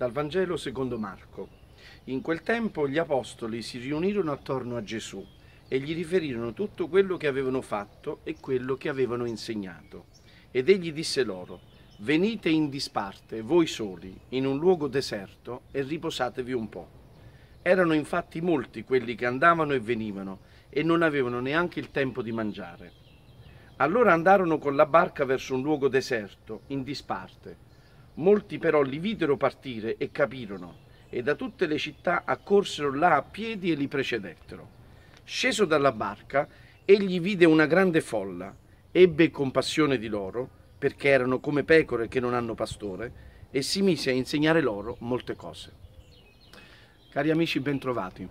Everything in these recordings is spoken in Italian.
Dal Vangelo secondo Marco. In quel tempo gli apostoli si riunirono attorno a Gesù e gli riferirono tutto quello che avevano fatto e quello che avevano insegnato. Ed egli disse loro, venite in disparte, voi soli, in un luogo deserto e riposatevi un po'. Erano infatti molti quelli che andavano e venivano e non avevano neanche il tempo di mangiare. Allora andarono con la barca verso un luogo deserto, in disparte Molti però li videro partire e capirono, e da tutte le città accorsero là a piedi e li precedettero. Sceso dalla barca, egli vide una grande folla, ebbe compassione di loro, perché erano come pecore che non hanno pastore, e si mise a insegnare loro molte cose. Cari amici, bentrovati.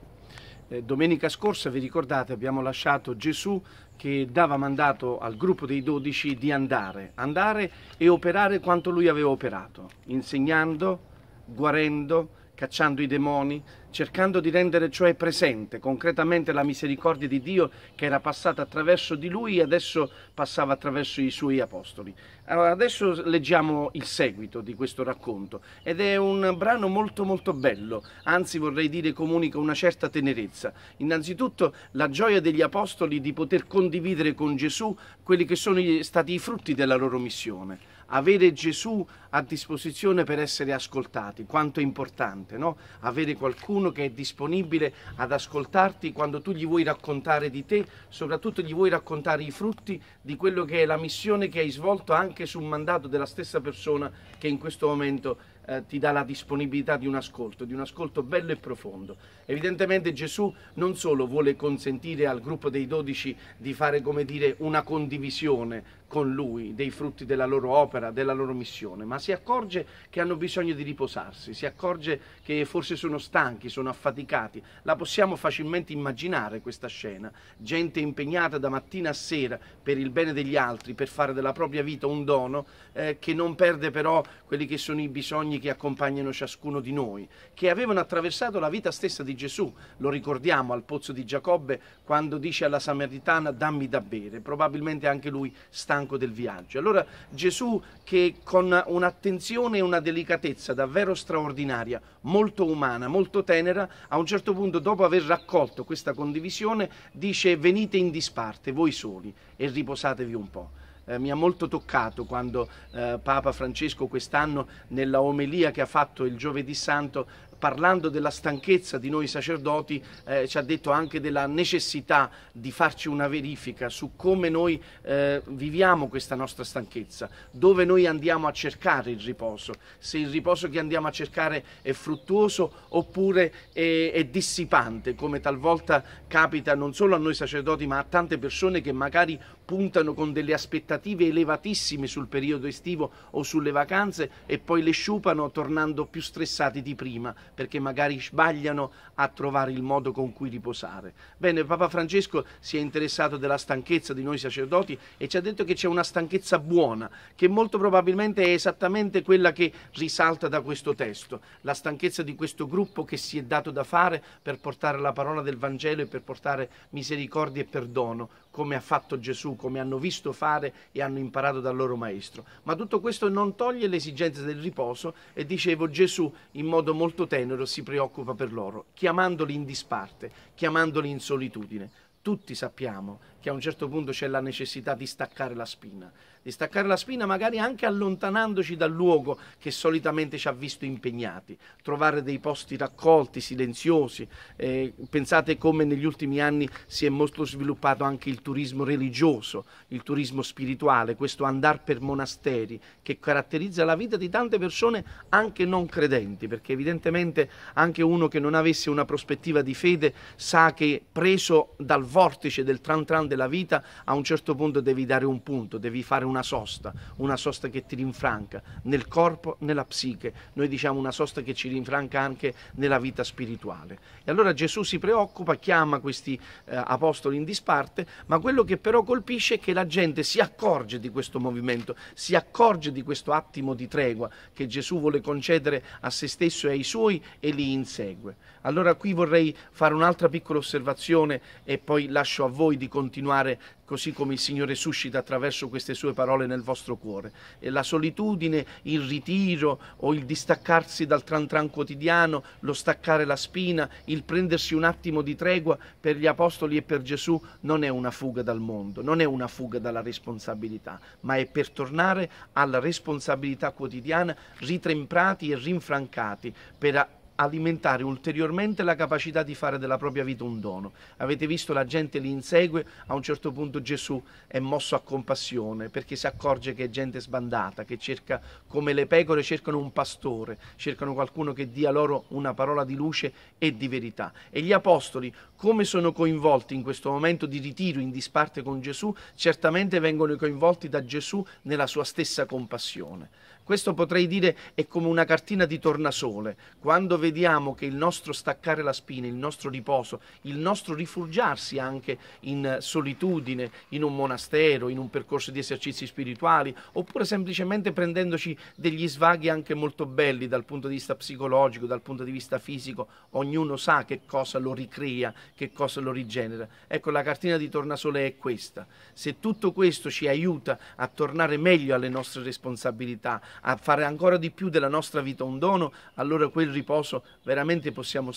Eh, domenica scorsa, vi ricordate, abbiamo lasciato Gesù che dava mandato al gruppo dei dodici di andare, andare e operare quanto lui aveva operato, insegnando, guarendo, cacciando i demoni, cercando di rendere cioè presente concretamente la misericordia di Dio che era passata attraverso di lui e adesso passava attraverso i suoi apostoli. Allora, adesso leggiamo il seguito di questo racconto ed è un brano molto molto bello, anzi vorrei dire comunica una certa tenerezza. Innanzitutto la gioia degli apostoli di poter condividere con Gesù quelli che sono stati i frutti della loro missione avere Gesù a disposizione per essere ascoltati, quanto è importante, no? Avere qualcuno che è disponibile ad ascoltarti quando tu gli vuoi raccontare di te, soprattutto gli vuoi raccontare i frutti di quello che è la missione che hai svolto anche sul mandato della stessa persona che in questo momento eh, ti dà la disponibilità di un ascolto, di un ascolto bello e profondo. Evidentemente Gesù non solo vuole consentire al gruppo dei dodici di fare, come dire, una condivisione con lui dei frutti della loro opera, della loro missione, ma si accorge che hanno bisogno di riposarsi, si accorge che forse sono stanchi, sono affaticati. La possiamo facilmente immaginare questa scena, gente impegnata da mattina a sera per il bene degli altri, per fare della propria vita un dono, eh, che non perde però quelli che sono i bisogni che accompagnano ciascuno di noi, che avevano attraversato la vita stessa di Gesù. Lo ricordiamo al pozzo di Giacobbe quando dice alla Samaritana dammi da bere, probabilmente anche lui sta stanco del viaggio. Allora Gesù che con un'attenzione e una delicatezza davvero straordinaria, molto umana, molto tenera, a un certo punto dopo aver raccolto questa condivisione dice venite in disparte voi soli e riposatevi un po' eh, mi ha molto toccato quando eh, Papa Francesco quest'anno nella omelia che ha fatto il giovedì santo parlando della stanchezza di noi sacerdoti, eh, ci ha detto anche della necessità di farci una verifica su come noi eh, viviamo questa nostra stanchezza, dove noi andiamo a cercare il riposo, se il riposo che andiamo a cercare è fruttuoso oppure è, è dissipante, come talvolta capita non solo a noi sacerdoti, ma a tante persone che magari puntano con delle aspettative elevatissime sul periodo estivo o sulle vacanze e poi le sciupano tornando più stressati di prima perché magari sbagliano a trovare il modo con cui riposare. Bene, Papa Francesco si è interessato della stanchezza di noi sacerdoti e ci ha detto che c'è una stanchezza buona, che molto probabilmente è esattamente quella che risalta da questo testo, la stanchezza di questo gruppo che si è dato da fare per portare la parola del Vangelo e per portare misericordia e perdono come ha fatto Gesù, come hanno visto fare e hanno imparato dal loro maestro. Ma tutto questo non toglie l'esigenza del riposo e dicevo Gesù in modo molto tenero si preoccupa per loro, chiamandoli in disparte, chiamandoli in solitudine. Tutti sappiamo che a un certo punto c'è la necessità di staccare la spina, di staccare la spina magari anche allontanandoci dal luogo che solitamente ci ha visto impegnati, trovare dei posti raccolti, silenziosi. Eh, pensate come negli ultimi anni si è molto sviluppato anche il turismo religioso, il turismo spirituale, questo andar per monasteri che caratterizza la vita di tante persone anche non credenti, perché evidentemente anche uno che non avesse una prospettiva di fede sa che preso dal vortice del tran tran la vita a un certo punto devi dare un punto, devi fare una sosta, una sosta che ti rinfranca nel corpo, nella psiche, noi diciamo una sosta che ci rinfranca anche nella vita spirituale. E allora Gesù si preoccupa, chiama questi eh, apostoli in disparte, ma quello che però colpisce è che la gente si accorge di questo movimento, si accorge di questo attimo di tregua che Gesù vuole concedere a se stesso e ai suoi e li insegue. Allora qui vorrei fare un'altra piccola osservazione e poi lascio a voi di continuare continuare così come il Signore suscita attraverso queste sue parole nel vostro cuore. E la solitudine, il ritiro o il distaccarsi dal tran tran quotidiano, lo staccare la spina, il prendersi un attimo di tregua per gli apostoli e per Gesù non è una fuga dal mondo, non è una fuga dalla responsabilità, ma è per tornare alla responsabilità quotidiana, ritremprati e rinfrancati, per alimentare ulteriormente la capacità di fare della propria vita un dono. Avete visto la gente li insegue, a un certo punto Gesù è mosso a compassione perché si accorge che è gente sbandata, che cerca come le pecore cercano un pastore, cercano qualcuno che dia loro una parola di luce e di verità. E gli apostoli, come sono coinvolti in questo momento di ritiro in disparte con Gesù, certamente vengono coinvolti da Gesù nella sua stessa compassione. Questo potrei dire è come una cartina di tornasole. Quando vediamo che il nostro staccare la spina, il nostro riposo, il nostro rifugiarsi anche in solitudine, in un monastero, in un percorso di esercizi spirituali, oppure semplicemente prendendoci degli svaghi anche molto belli dal punto di vista psicologico, dal punto di vista fisico, ognuno sa che cosa lo ricrea, che cosa lo rigenera. Ecco, la cartina di tornasole è questa. Se tutto questo ci aiuta a tornare meglio alle nostre responsabilità, a fare ancora di più della nostra vita un dono, allora quel riposo veramente possiamo,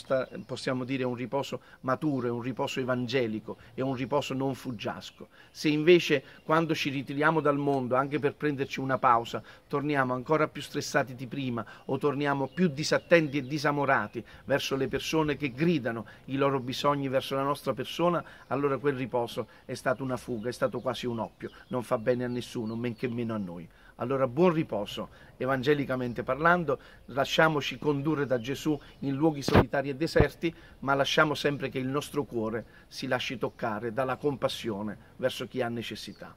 possiamo dire è un riposo maturo, è un riposo evangelico, è un riposo non fuggiasco. Se invece quando ci ritiriamo dal mondo, anche per prenderci una pausa, torniamo ancora più stressati di prima o torniamo più disattenti e disamorati verso le persone che gridano i loro bisogni verso la nostra persona, allora quel riposo è stato una fuga, è stato quasi un oppio, non fa bene a nessuno, men che meno a noi. Allora buon riposo, evangelicamente parlando, lasciamoci condurre da Gesù in luoghi solitari e deserti, ma lasciamo sempre che il nostro cuore si lasci toccare dalla compassione verso chi ha necessità.